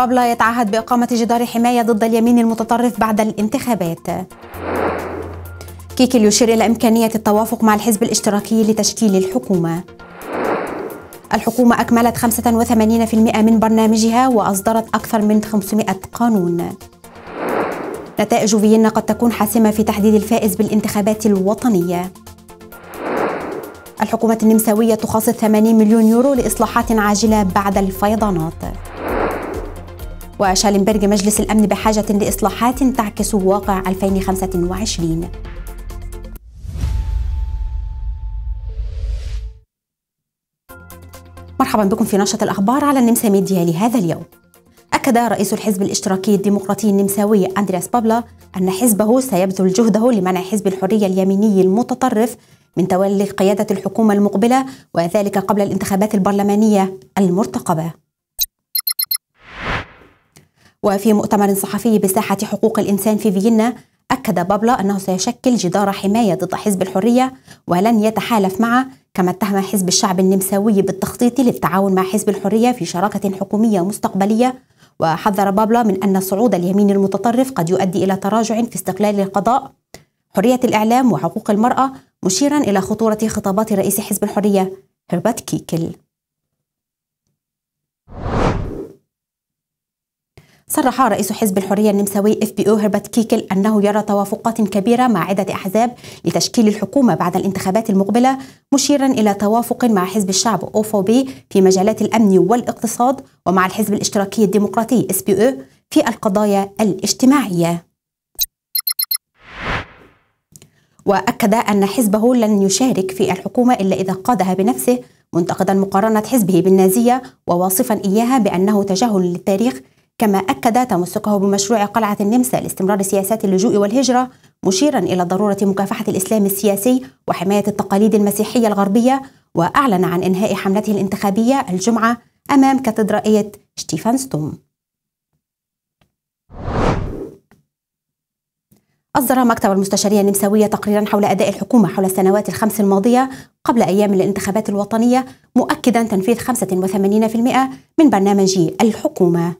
بابلا يتعهد بإقامة جدار حماية ضد اليمين المتطرف بعد الانتخابات كيكل يشير إلى إمكانية التوافق مع الحزب الاشتراكي لتشكيل الحكومة الحكومة أكملت 85% من برنامجها وأصدرت أكثر من 500 قانون نتائج فيينا قد تكون حاسمة في تحديد الفائز بالانتخابات الوطنية الحكومة النمساوية تخصص 80 مليون يورو لإصلاحات عاجلة بعد الفيضانات وشالنبرج مجلس الأمن بحاجة لإصلاحات تعكس واقع 2025 مرحبا بكم في نشرة الأخبار على النمسا ميديا لهذا اليوم أكد رئيس الحزب الاشتراكي الديمقراطي النمساوي أندرياس بابلا أن حزبه سيبذل جهده لمنع حزب الحرية اليميني المتطرف من تولي قيادة الحكومة المقبلة وذلك قبل الانتخابات البرلمانية المرتقبة وفي مؤتمر صحفي بساحة حقوق الإنسان في فيينا أكد بابلا أنه سيشكل جدار حماية ضد حزب الحرية ولن يتحالف معه كما اتهم حزب الشعب النمساوي بالتخطيط للتعاون مع حزب الحرية في شراكة حكومية مستقبلية وحذر بابلا من أن صعود اليمين المتطرف قد يؤدي إلى تراجع في استقلال القضاء حرية الإعلام وحقوق المرأة مشيرا إلى خطورة خطابات رئيس حزب الحرية هربت كيكل صرح رئيس حزب الحرية النمساوي اف بي او هربت كيكل أنه يرى توافقات كبيرة مع عدة أحزاب لتشكيل الحكومة بعد الانتخابات المقبلة مشيرا إلى توافق مع حزب الشعب أوفو بي في مجالات الأمن والاقتصاد ومع الحزب الاشتراكي الديمقراطي اس بي او في القضايا الاجتماعية وأكد أن حزبه لن يشارك في الحكومة إلا إذا قادها بنفسه منتقدا مقارنة حزبه بالنازية وواصفا إياها بأنه تجاهل للتاريخ كما أكد تمسكه بمشروع قلعة النمسا لاستمرار سياسات اللجوء والهجرة مشيرا إلى ضرورة مكافحة الإسلام السياسي وحماية التقاليد المسيحية الغربية وأعلن عن إنهاء حملته الانتخابية الجمعة أمام كاتدرائية شتيفانستوم أصدر مكتب المستشارية النمساوية تقريرا حول أداء الحكومة حول السنوات الخمس الماضية قبل أيام الانتخابات الوطنية مؤكدا تنفيذ 85% من برنامج الحكومة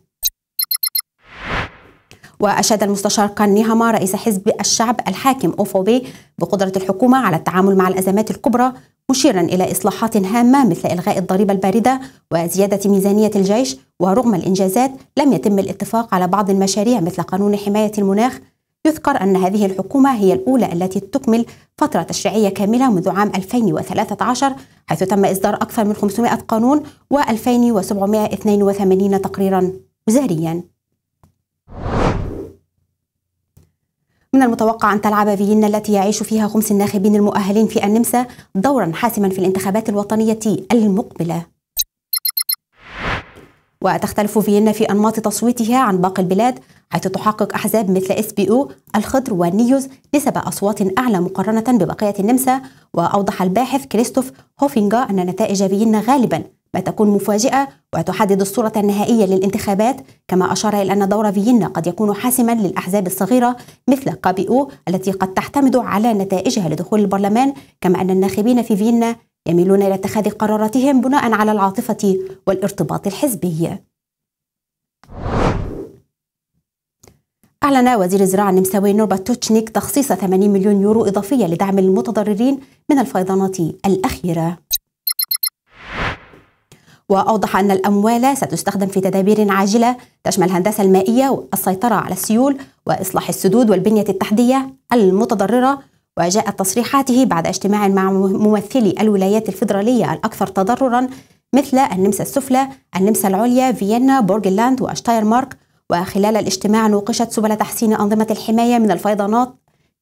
وأشاد المستشار كان نيهاما رئيس حزب الشعب الحاكم أوفوبي بقدرة الحكومة على التعامل مع الأزمات الكبرى مشيرا إلى إصلاحات هامة مثل إلغاء الضريبة الباردة وزيادة ميزانية الجيش ورغم الإنجازات لم يتم الاتفاق على بعض المشاريع مثل قانون حماية المناخ يذكر أن هذه الحكومة هي الأولى التي تكمل فترة تشريعية كاملة منذ عام 2013 حيث تم إصدار أكثر من 500 قانون و2782 تقريرا وزاريا من المتوقع أن تلعب فيينا التي يعيش فيها خمس الناخبين المؤهلين في النمسا دورا حاسما في الانتخابات الوطنية المقبلة وتختلف فيينا في أنماط تصويتها عن باقي البلاد حيث تحقق أحزاب مثل اس بي او الخضر والنيوز نسب أصوات أعلى مقارنة ببقية النمسا وأوضح الباحث كريستوف هوفينجا أن نتائج فيينا غالبا بتكون مفاجئة وتحدد الصورة النهائية للانتخابات كما أشار إلى أن دور فيينا قد يكون حاسما للأحزاب الصغيرة مثل أو التي قد تعتمد على نتائجها لدخول البرلمان كما أن الناخبين في فيينا يميلون إلى اتخاذ قراراتهم بناء على العاطفة والارتباط الحزبي أعلن وزير الزراعة النمساوي نوربرت توتشنيك تخصيص 80 مليون يورو إضافية لدعم المتضررين من الفيضانات الأخيرة وأوضح أن الأموال ستستخدم في تدابير عاجلة تشمل الهندسة المائية والسيطرة على السيول وإصلاح السدود والبنية التحتية المتضررة وجاءت تصريحاته بعد اجتماع مع ممثلي الولايات الفيدرالية الأكثر تضررا مثل النمسا السفلى، النمسا العليا، فيينا، بورغلاند وأشتايرمارك وخلال الاجتماع نوقشت سبل تحسين أنظمة الحماية من الفيضانات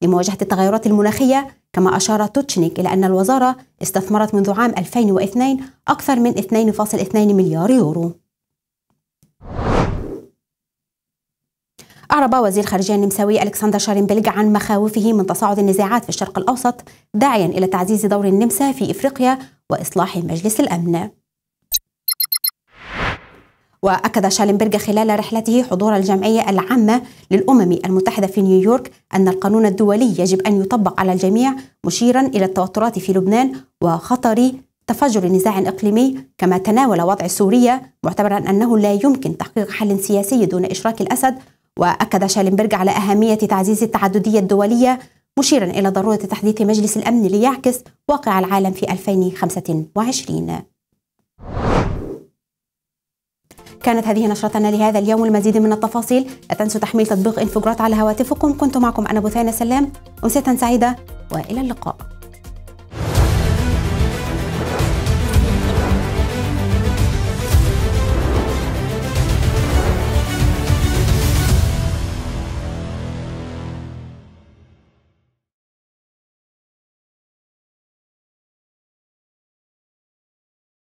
لمواجهة التغيرات المناخية كما أشار توتشنيك إلى أن الوزارة استثمرت منذ عام 2002 أكثر من 2.2 مليار يورو أعرب وزير الخارجية النمساوي ألكسندر شارنبلج عن مخاوفه من تصاعد النزاعات في الشرق الأوسط داعيا إلى تعزيز دور النمسا في إفريقيا وإصلاح مجلس الأمن وأكد شالنبرغ خلال رحلته حضور الجمعية العامة للأمم المتحدة في نيويورك أن القانون الدولي يجب أن يطبق على الجميع مشيرا إلى التوترات في لبنان وخطر تفجر نزاع إقليمي كما تناول وضع سوريا معتبرا أنه لا يمكن تحقيق حل سياسي دون إشراك الأسد وأكد شالنبرغ على أهمية تعزيز التعددية الدولية مشيرا إلى ضرورة تحديث مجلس الأمن ليعكس واقع العالم في 2025 كانت هذه نشرتنا لهذا اليوم المزيد من التفاصيل لا تنسوا تحميل تطبيق انفجرات على هواتفكم كنت معكم أنا بثينة سلام أمسية سعيدة وإلى اللقاء